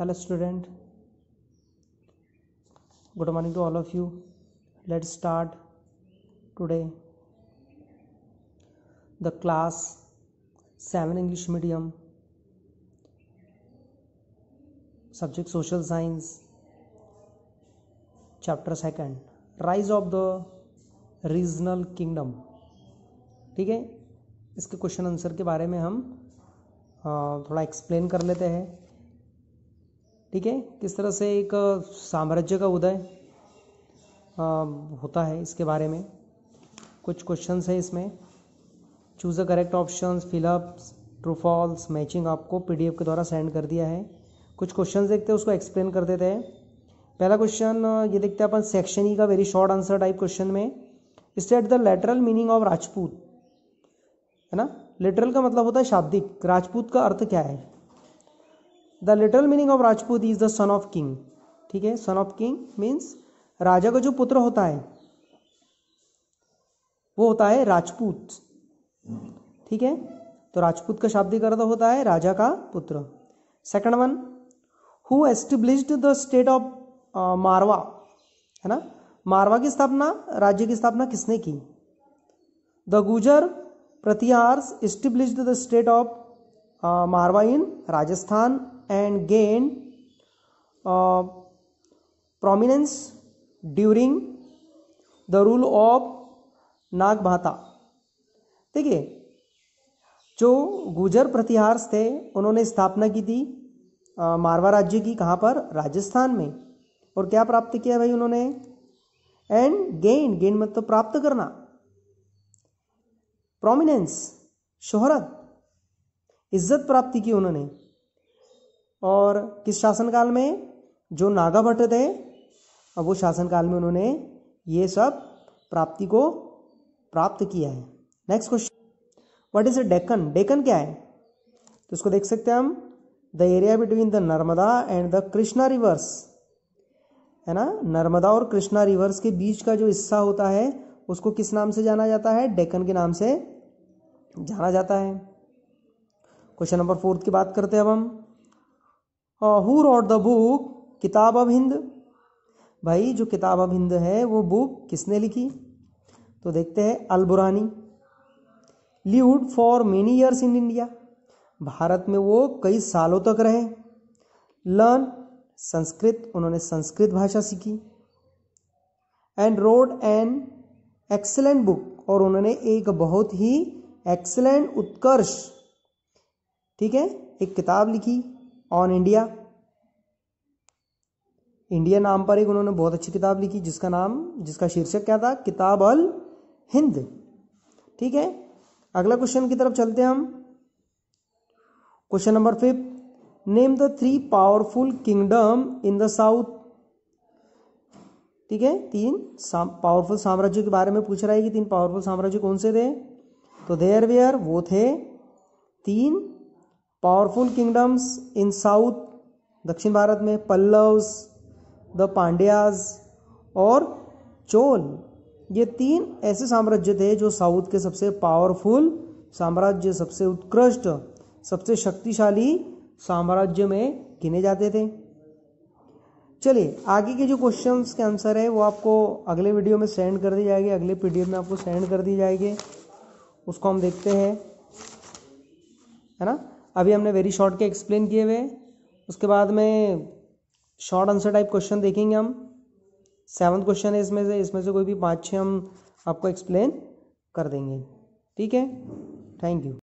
hello student good morning to all of you let start today the class seven English medium subject social science chapter second rise of the regional kingdom ठीक है इसके question answer के बारे में हम थोड़ा explain कर लेते हैं ठीक है किस तरह से एक साम्राज्य का उदय होता है इसके बारे में कुछ क्वेश्चंस है इसमें choose a correct option fill ups true false matching आपको पीडीएफ के द्वारा सेंड कर दिया है कुछ क्वेश्चन देखते हैं उसको एक्सप्लेन कर देते हैं पहला क्वेश्चन ये देखते हैं अपन सेक्शन ई e का very short answer type question में state the lateral meaning of Rajput है ना लेटरल का मतलब होता है शाब्दिक राजपूत का अर्थ क्या है the literal meaning of Rajput is the son of king ठीक है सन ऑफ किंग मीन्स राजा का जो पुत्र होता है वो होता है राजपूत ठीक है तो राजपूत का शाब्दिक अर्थ होता है राजा का पुत्र second one who established the state of Marwa है ना मारवा की स्थापना राज्य की स्थापना किसने की the Gujar Pratiharas establish the state of Marwa in Rajasthan and gain prominence during the rule of Nagabhata देखिए जो गुजर प्रतिहार्स थे उन्होंने स्थापना की थी मारवा राज्य की कहाँ पर राजस्थान में और क्या प्राप्त किया भाई उन्होंने एंड गेन गेन मतलब प्राप्त करना प्रोमिनेंस शोहरत इज्जत प्राप्ति की उन्होंने और किस शासनकाल में जो नागा भट्ट थे अब वो शासनकाल में उन्होंने ये सब प्राप्ति को प्राप्त किया है next question what is a Deccan Deccan क्या है तो इसको देख सकते हैं हम the area between the Narmada and the Krishna rivers है ना नर्मदा और कृष्णा रिवर्स के बीच का जो हिस्सा होता है उसको किस नाम से जाना जाता है डेकन के नाम से जाना जाता है क्वेश्चन नंबर फोर्थ की बात करते हैं अब हम हु रॉट द बुक किताब अब हिंद भाई जो किताब अब हिंद है वो बुक किसने लिखी तो देखते हैं Alberuni lived for many years in India Bharat में वो कई सालों तक रहे लर्न संस्कृत उन्होंने संस्कृत भाषा सीखी and wrote an excellent book और उन्होंने एक बहुत ही एक्सेलेंट उत्कर्ष ठीक है एक किताब लिखी ऑन इंडिया इंडिया नाम पर एक उन्होंने बहुत अच्छी किताब लिखी जिसका नाम जिसका शीर्षक क्या था किताब अल हिंद ठीक है अगला क्वेश्चन की तरफ चलते हैं हम question number fifth name the three powerful kingdom in the south ठीक है तीन साम, पावरफुल साम्राज्यों के बारे में पूछ रहा है कि तीन पावरफुल साम्राज्य कौन से थे तो देयर वेयर वो थे तीन पावरफुल किंगडम्स इन साउथ दक्षिण भारत में पल्लव्स द पांड्याज और चोल ये तीन ऐसे साम्राज्य थे जो साउथ के सबसे पावरफुल साम्राज्य सबसे उत्कृष्ट सबसे शक्तिशाली साम्राज्य में गिने जाते थे चलिए आगे के जो क्वेश्चंस के आंसर है वो आपको अगले वीडियो में सेंड कर दी जाएगी अगले पीडीएफ में आपको सेंड कर दी जाएगी उसको हम देखते हैं है ना अभी हमने वेरी शॉर्ट के एक्सप्लेन किए हुए उसके बाद में शॉर्ट आंसर टाइप क्वेश्चन देखेंगे हम सेवन्थ क्वेश्चन है इसमें से इसमें से कोई भी पाँच छः हम आपको एक्सप्लेन कर देंगे ठीक है थैंक यू